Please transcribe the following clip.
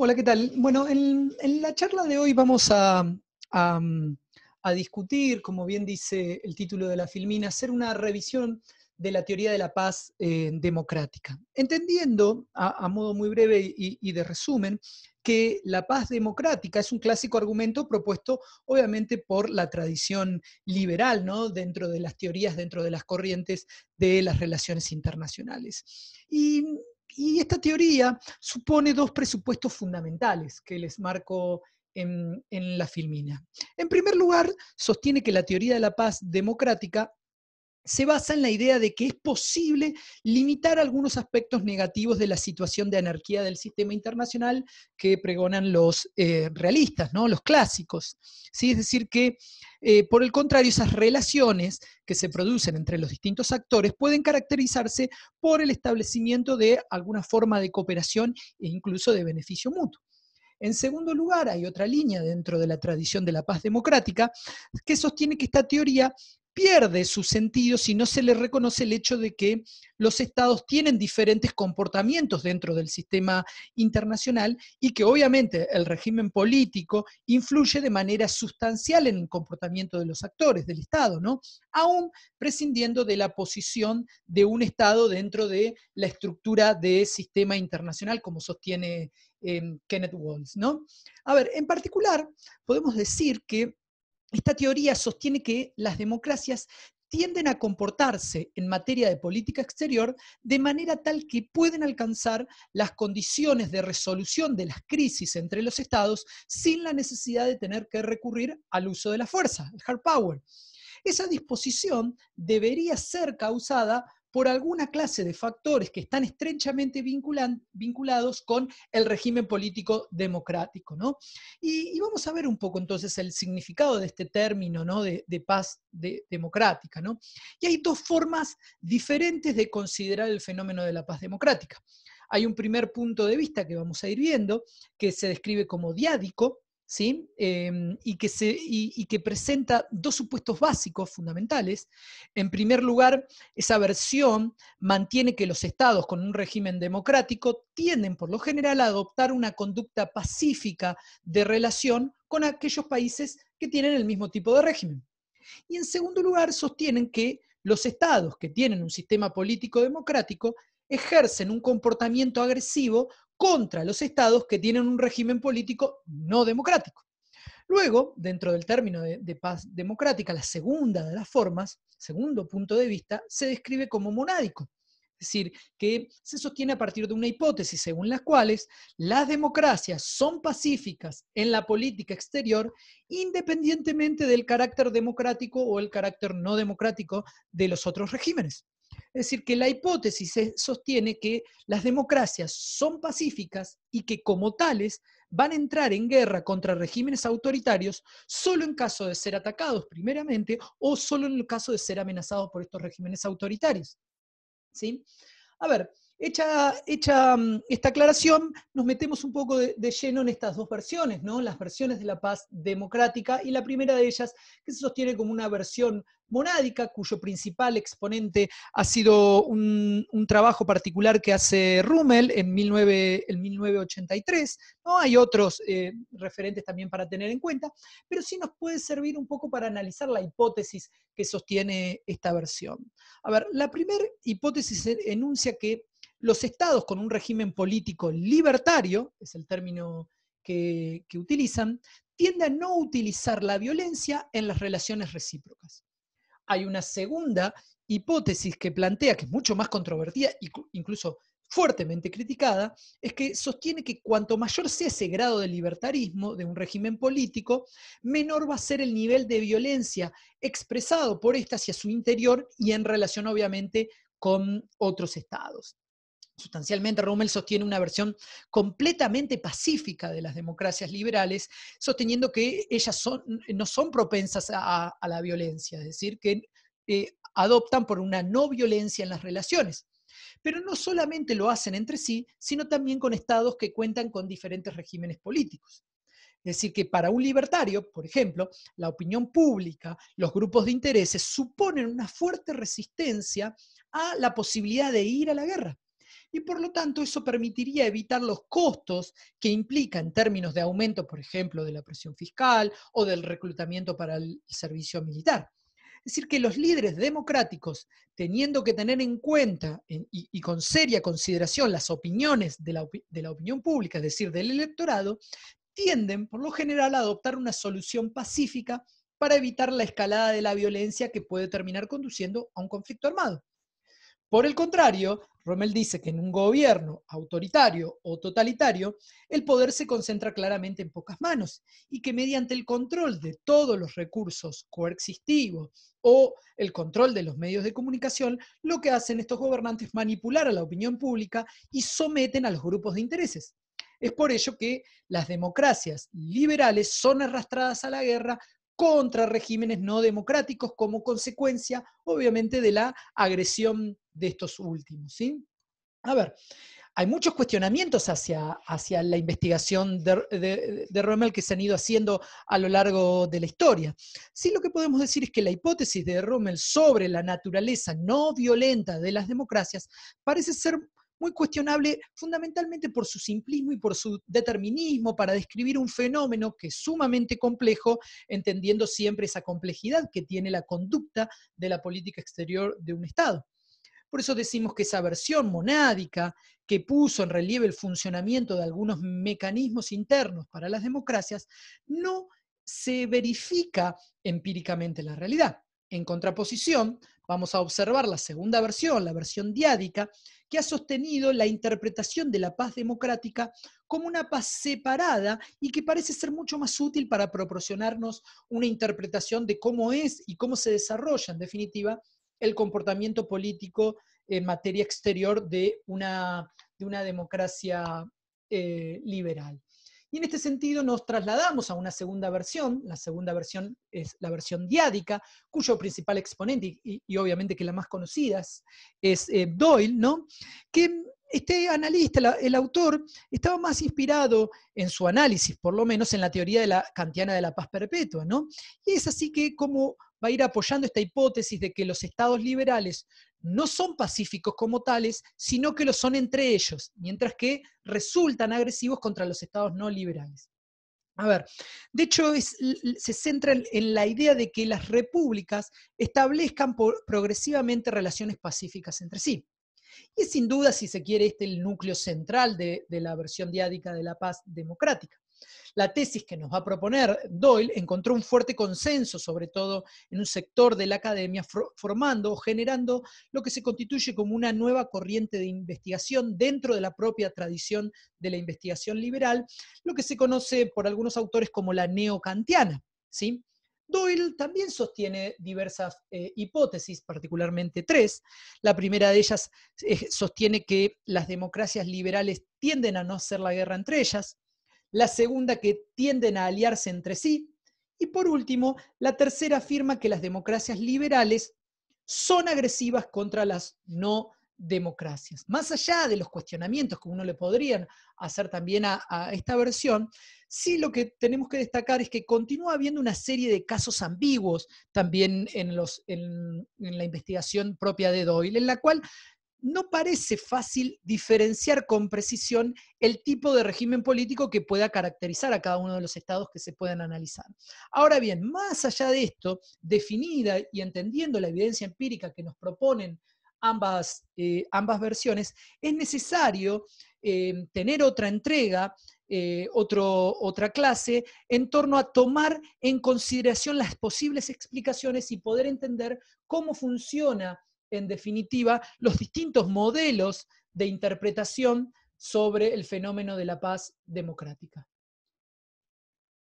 Hola, ¿qué tal? Bueno, en, la charla de hoy vamos a, discutir, como bien dice el título de la filmina, hacer una revisión de la teoría de la paz eh, democrática. Entendiendo, a, modo muy breve y, y de resumen, que la paz democrática es un clásico argumento propuesto obviamente por la tradición liberal, ¿no? dentro de las teorías, dentro de las corrientes de las relaciones internacionales. Y y esta teoría supone dos presupuestos fundamentales que les marco en, la filmina. En primer lugar, sostiene que la teoría de la paz democrática se basa en la idea de que es posible limitar algunos aspectos negativos de la situación de anarquía del sistema internacional que pregonan los eh, realistas, ¿no? los clásicos. ¿sí? Es decir, que eh, por el contrario, esas relaciones que se producen entre los distintos actores pueden caracterizarse por el establecimiento de alguna forma de cooperación e incluso de beneficio mutuo. En segundo lugar, hay otra línea dentro de la tradición de la paz democrática que sostiene que esta teoría pierde su sentido si no se le reconoce el hecho de que los estados tienen diferentes comportamientos dentro del sistema internacional y que obviamente el régimen político influye de manera sustancial en el comportamiento de los actores del Estado, ¿no? Aún prescindiendo de la posición de un Estado dentro de la estructura de sistema internacional, como sostiene eh, Kenneth Walls, ¿no? A ver, en particular, podemos decir que esta teoría sostiene que las democracias tienden a comportarse en materia de política exterior de manera tal que pueden alcanzar las condiciones de resolución de las crisis entre los estados sin la necesidad de tener que recurrir al uso de la fuerza, el hard power. Esa disposición debería ser causada por alguna clase de factores que están estrechamente vinculados con el régimen político democrático. ¿no? Y, vamos a ver un poco entonces el significado de este término ¿no? de, paz democrática. Y hay dos formas diferentes de considerar el fenómeno de la paz democrática. Hay un primer punto de vista que vamos a ir viendo, que se describe como diádico, ¿sí? Em, y que presenta dos supuestos básicos fundamentales. En primer lugar, esa versión mantiene que los estados con un régimen democrático tienden por lo general a adoptar una conducta pacífica de relación con aquellos países que tienen el mismo tipo de régimen. Y en segundo lugar, sostienen que los estados que tienen un sistema político democrático ejercen un comportamiento agresivo contra los estados que tienen un régimen político no democrático. Luego, dentro del término de, paz democrática, la segunda de las formas, segundo punto de vista, se describe como monádico. Es decir, que se sostiene a partir de una hipótesis según las cuales las democracias son pacíficas en la política exterior independientemente del carácter democrático o el carácter no democrático de los otros regímenes. Es decir, que la hipótesis sostiene que las democracias son pacíficas y que como tales van a entrar en guerra contra regímenes autoritarios solo en caso de ser atacados primeramente o solo en el caso de ser amenazados por estos regímenes autoritarios. ¿Sí? A ver, Hecha, hecha, mm, esta aclaración, nos metemos un poco de, lleno en estas dos versiones, ¿no? las versiones de la paz democrática y la primera de ellas que se sostiene como una versión monádica cuyo principal exponente ha sido un, trabajo particular que hace Rummel en, en 1983. ¿no? Hay otros eh, referentes también para tener en cuenta, pero sí nos puede servir un poco para analizar la hipótesis que sostiene esta versión. A ver, la primera hipótesis enuncia que los estados con un régimen político libertario, es el término que, utilizan, tienden a no utilizar la violencia en las relaciones recíprocas. Hay una segunda hipótesis que plantea, que es mucho más controvertida, e incluso fuertemente criticada, es que sostiene que cuanto mayor sea ese grado de libertarismo de un régimen político, menor va a ser el nivel de violencia expresado por ésta este hacia su interior y en relación obviamente con otros estados. Sustancialmente, Rommel sostiene una versión completamente pacífica de las democracias liberales, sosteniendo que ellas no son propensas a, la violencia, es decir, que eh, adoptan por una no violencia en las relaciones. Pero no solamente lo hacen entre sí, sino también con estados que cuentan con diferentes regímenes políticos. Es decir, que para un libertario, por ejemplo, la opinión pública, los grupos de intereses, suponen una fuerte resistencia a la posibilidad de ir a la guerra y por lo tanto eso permitiría evitar los costos que implica en términos de aumento, por ejemplo, de la presión fiscal o del reclutamiento para el servicio militar. Es decir, que los líderes democráticos, teniendo que tener en cuenta y, con seria consideración las opiniones de la, de la opinión pública, es decir, del electorado, tienden por lo general a adoptar una solución pacífica para evitar la escalada de la violencia que puede terminar conduciendo a un conflicto armado. Por el contrario, Rommel dice que en un gobierno autoritario o totalitario, el poder se concentra claramente en pocas manos y que mediante el control de todos los recursos coexistivos o el control de los medios de comunicación, lo que hacen estos gobernantes es manipular a la opinión pública y someten a los grupos de intereses. Es por ello que las democracias liberales son arrastradas a la guerra contra regímenes no democráticos como consecuencia, obviamente, de la agresión de estos últimos. ¿sí? A ver, hay muchos cuestionamientos hacia, hacia la investigación de, de, de, Rommel que se han ido haciendo a lo largo de la historia. Sí, lo que podemos decir es que la hipótesis de Rommel sobre la naturaleza no violenta de las democracias parece ser muy cuestionable fundamentalmente por su simplismo y por su determinismo para describir un fenómeno que es sumamente complejo, entendiendo siempre esa complejidad que tiene la conducta de la política exterior de un Estado. Por eso decimos que esa versión monádica que puso en relieve el funcionamiento de algunos mecanismos internos para las democracias no se verifica empíricamente la realidad. En contraposición, vamos a observar la segunda versión, la versión diádica, que ha sostenido la interpretación de la paz democrática como una paz separada y que parece ser mucho más útil para proporcionarnos una interpretación de cómo es y cómo se desarrolla, en definitiva, el comportamiento político en materia exterior de una, de una democracia eh, liberal. Y en este sentido nos trasladamos a una segunda versión, la segunda versión es la versión diádica, cuyo principal exponente, y, obviamente que la más conocida, es, eh, Doyle, ¿no? que este analista, el autor, estaba más inspirado en su análisis, por lo menos en la teoría de la kantiana de la paz perpetua. ¿no? Y es así que como va a ir apoyando esta hipótesis de que los estados liberales no son pacíficos como tales, sino que lo son entre ellos, mientras que resultan agresivos contra los estados no liberales. A ver, de hecho se centra en la idea de que las repúblicas establezcan progresivamente relaciones pacíficas entre sí. Y sin duda, si se quiere, este el núcleo central de la versión diádica de la paz democrática. La tesis que nos va a proponer Doyle encontró un fuerte consenso, sobre todo en un sector de la academia, formando o generando lo que se constituye como una nueva corriente de investigación dentro de la propia tradición de la investigación liberal, lo que se conoce por algunos autores como la neocantiana. ¿sí? Doyle también sostiene diversas eh, hipótesis, particularmente tres. La primera de ellas eh, sostiene que las democracias liberales tienden a no hacer la guerra entre ellas la segunda que tienden a aliarse entre sí, y por último, la tercera afirma que las democracias liberales son agresivas contra las no democracias. Más allá de los cuestionamientos que uno le podrían hacer también a, esta versión, sí lo que tenemos que destacar es que continúa habiendo una serie de casos ambiguos también en la investigación propia de Doyle, en la cual no parece fácil diferenciar con precisión el tipo de régimen político que pueda caracterizar a cada uno de los estados que se puedan analizar. Ahora bien, más allá de esto, definida y entendiendo la evidencia empírica que nos proponen ambas, eh, ambas versiones, es necesario eh, tener otra entrega, eh, otra clase, en torno a tomar en consideración las posibles explicaciones y poder entender cómo funciona en definitiva, los distintos modelos de interpretación sobre el fenómeno de la paz democrática.